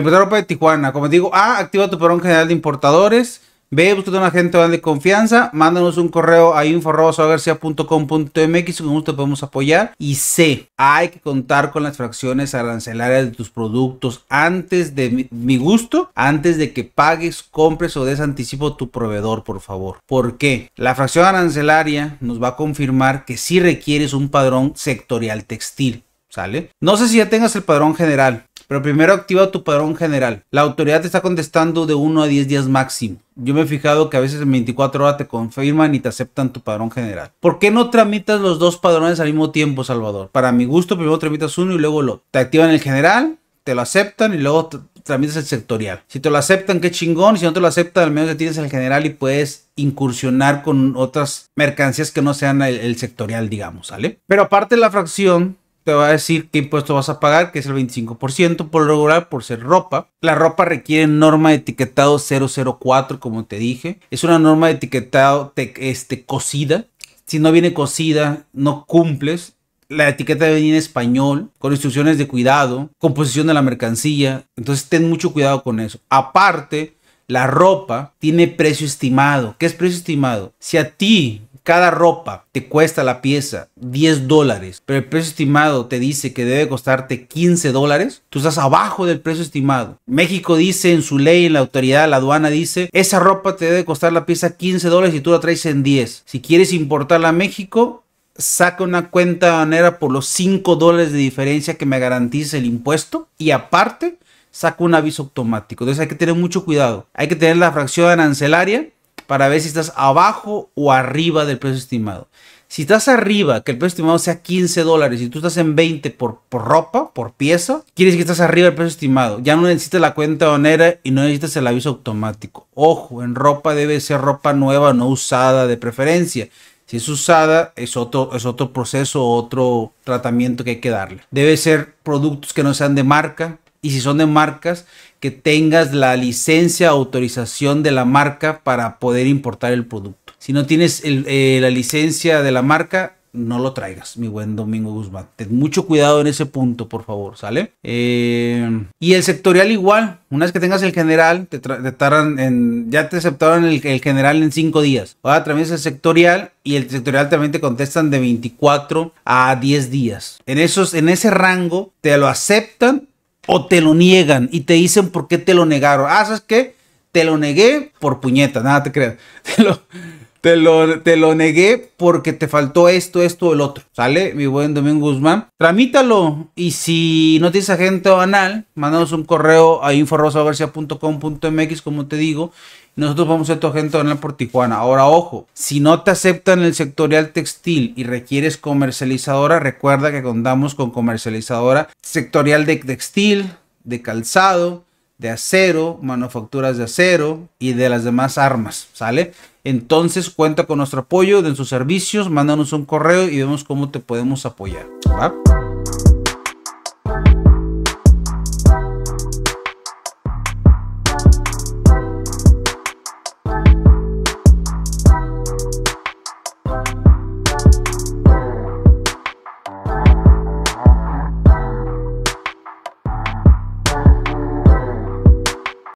ropa de Tijuana, como digo, A, ah, activa tu padrón general de importadores. B, busca un agente de confianza. Mándanos un correo a info.garcia.com.mx con gusto te podemos apoyar. Y C, hay que contar con las fracciones arancelarias de tus productos antes de mi, gusto, antes de que pagues, compres o des anticipo tu proveedor, por favor. ¿Por qué? La fracción arancelaria nos va a confirmar que sí requieres un padrón sectorial textil. ¿Sale? No sé si ya tengas el padrón general. Pero primero activa tu padrón general. La autoridad te está contestando de 1 a 10 días máximo. Yo me he fijado que a veces en 24 horas te confirman y te aceptan tu padrón general. ¿Por qué no tramitas los dos padrones al mismo tiempo, Salvador? Para mi gusto, primero tramitas uno y luego lo otro. Te activan el general, te lo aceptan y luego tramitas el sectorial. Si te lo aceptan, qué chingón. Si no te lo aceptan, al menos ya tienes el general y puedes incursionar con otras mercancías que no sean el, sectorial, digamos, ¿sale? Pero aparte de la fracción, te va a decir qué impuesto vas a pagar, que es el 25% por lo regular por ser ropa. La ropa requiere norma de etiquetado 004, como te dije. Es una norma de etiquetado este, cocida. Si no viene cocida, no cumples. La etiqueta debe venir en español, con instrucciones de cuidado, composición de la mercancía. Entonces ten mucho cuidado con eso. Aparte, la ropa tiene precio estimado. ¿Qué es precio estimado? Si a ti cada ropa te cuesta la pieza 10 dólares, pero el precio estimado te dice que debe costarte 15 dólares, tú estás abajo del precio estimado. México dice en su ley, en la autoridad, la aduana dice, esa ropa te debe costar la pieza 15 dólares y tú la traes en 10. Si quieres importarla a México, saca una cuenta aduanera por los 5 dólares de diferencia que me garantice el impuesto y aparte saca un aviso automático. Entonces hay que tener mucho cuidado. Hay que tener la fracción arancelaria para ver si estás abajo o arriba del precio estimado. Si estás arriba, que el precio estimado sea 15 dólares y tú estás en 20 por, ropa, por pieza, quieres que estás arriba del precio estimado. Ya no necesitas la cuenta donera y no necesitas el aviso automático. Ojo, en ropa debe ser ropa nueva, no usada de preferencia. Si es usada, es otro, es otro proceso, otro tratamiento que hay que darle. Debe ser productos que no sean de marca, y si son de marcas, que tengas la licencia, o autorización de la marca para poder importar el producto. Si no tienes eh, la licencia de la marca, no lo traigas, mi buen Domingo Guzmán. Ten mucho cuidado en ese punto, por favor, ¿sale? Eh, y el sectorial igual, una vez que tengas el general, te, ya te aceptaron el, general en 5 días. Ahora también el sectorial y el sectorial también te contestan de 24 a 10 días. En, esos, en ese rango te lo aceptan o te lo niegan y te dicen por qué te lo negaron. Ah, ¿sabes qué? Te lo negué por puñeta, nada te creas. Te lo, te lo, negué porque te faltó esto, esto o el otro. ¿Sale? Mi buen Domingo Guzmán. Tramítalo. Y si no tienes agente banal, mándanos un correo a inforrosagarcia.com.mx, como te digo. Nosotros vamos a tu agente banal por Tijuana. Ahora, ojo, si no te aceptan el sectorial textil y requieres comercializadora, recuerda que contamos con comercializadora sectorial de textil, de calzado, de acero, manufacturas de acero y de las demás armas, ¿sale? Entonces cuenta con nuestro apoyo, den sus servicios, mándanos un correo y vemos cómo te podemos apoyar.